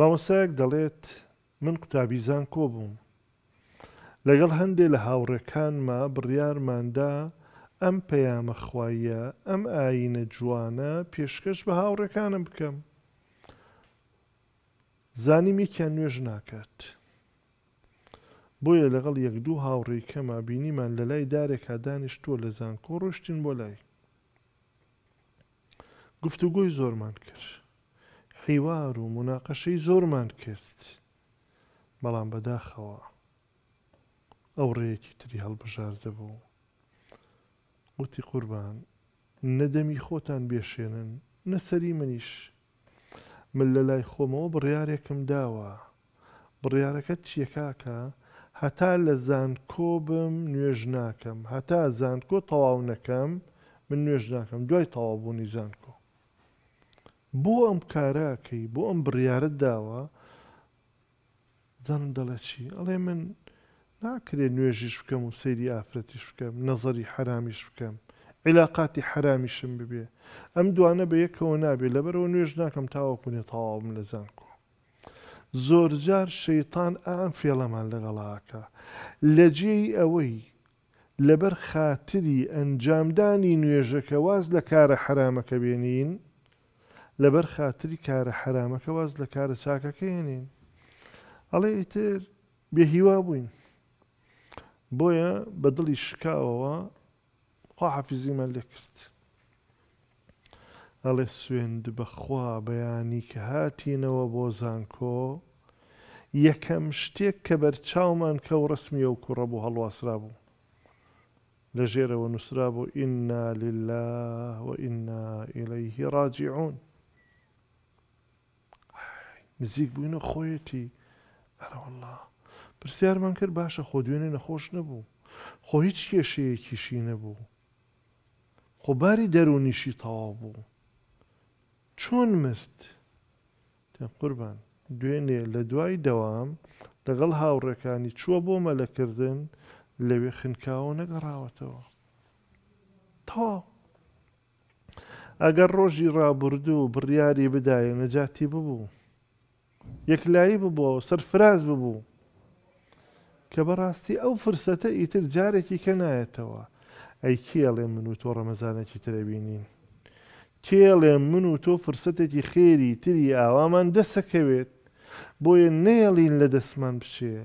ماوەسایەک دەڵێت من قوتابیزان کۆبووم لەگەڵ هەندێک لە هاوڕەکانمە بڕیارماندا ئەم پەیامەخواییە ئەم ئاینە جوانە پێشکەش بە هاوڕەکانم بکەم زانیمیکیان نوێژ ناکات بۆیە لەگەڵ یەک دوو هاوڕێکەمە بینیمان لە لای دارێکا دانیشتووە لە زانکۆ ڕۆشتین بۆ لای گفتوگۆی زۆرمان کرد هیوار و مناقەشەی زۆرمان کرد بەڵام بەداخەوە ئەو ڕێیەکی تری هەڵبژاردە بوو وتی قوربان نەدەمی خۆتان بێشێنن نەسەری منیش من لە لای خۆمەوە بڕیارێکم داوە بڕیارەکەت چیەکاکە هەتا لە زانکۆ بم نوێژ ناکەم هەتا زانکۆ تەواو نەکەم من نوێژ ناکەم دوای تەواو بوونی زانکۆ بۆ ئەم کاراکەی بۆ ئەم بڕیارت داوە دەم دەڵە چی ئەڵێ من ناکرێ نوێژیش بکەم و سەیری ئافرەتیش بکەم نەزەری حرامیش بکەم عیلااقاتی حرامیشم ببێ ئەم دوانە بە یەکەوە نابێ لەبەرەوە نوێژ ناکەم تاوەکوونی تەواوم لە زانکۆ زۆرجار شەیتان ئام فێڵەمان لەگەڵاکە لە جێی ئەوەی لەبەر خاتری ئەنجامدانی نوێژەکە واز لە کارە حرامەکە بێنین لەبەر خاتری کارە حرامەکە واز لە کارە چاکەکەێنین ئەڵێ ئیتر بێهیوا بووین بۆیە بە دڵی شکاوەوە خواحافزیمە لێ کرد ئەڵێ سوێند بەخوا بەیانی کە هاتینەوە بۆ زانکۆ یەکەم شتێک کە بەرچاومان کە و ڕسمیە و کوڕە بوو هەڵواسرا بوو لە ژێرەوە نووسرا بوو ئیننا لله وئنا ئیلەیهی ڕاجعون نزیک بووینە خۆیەتی ئەرەوەله پرسیارمان کرد باشە خۆ دوێنێ نەخۆش نەبوو خۆ هیچ کێشەیەکیشی نەبوو خۆباری دەرونیشی تەواو بوو چۆن مرد قوربان دوێنێ لە دوای دەوام لەگەڵ هاوڕەکانی چووە بۆ مەلەکردن لەوێ خنکاوە نەگەڕاوەتەوە تەواو ئەگەر ڕۆژی ڕابردوو بڕیاری بدایە نەجاتی ببوو یەکلایی ببووەوە سەرفراز ببوو کە بەڕاستی ئەو فرسەتە ئیتر جارێکی کە نایەتەوە ئەی کێڵێ من و تۆ ڕەمەزانێکی ترەبینین کێڵێ من و تۆ فرسەتێکی خێری تری ئاوامان دەسەکەوێت بۆیە نێڵین لە دەستمان بشێ.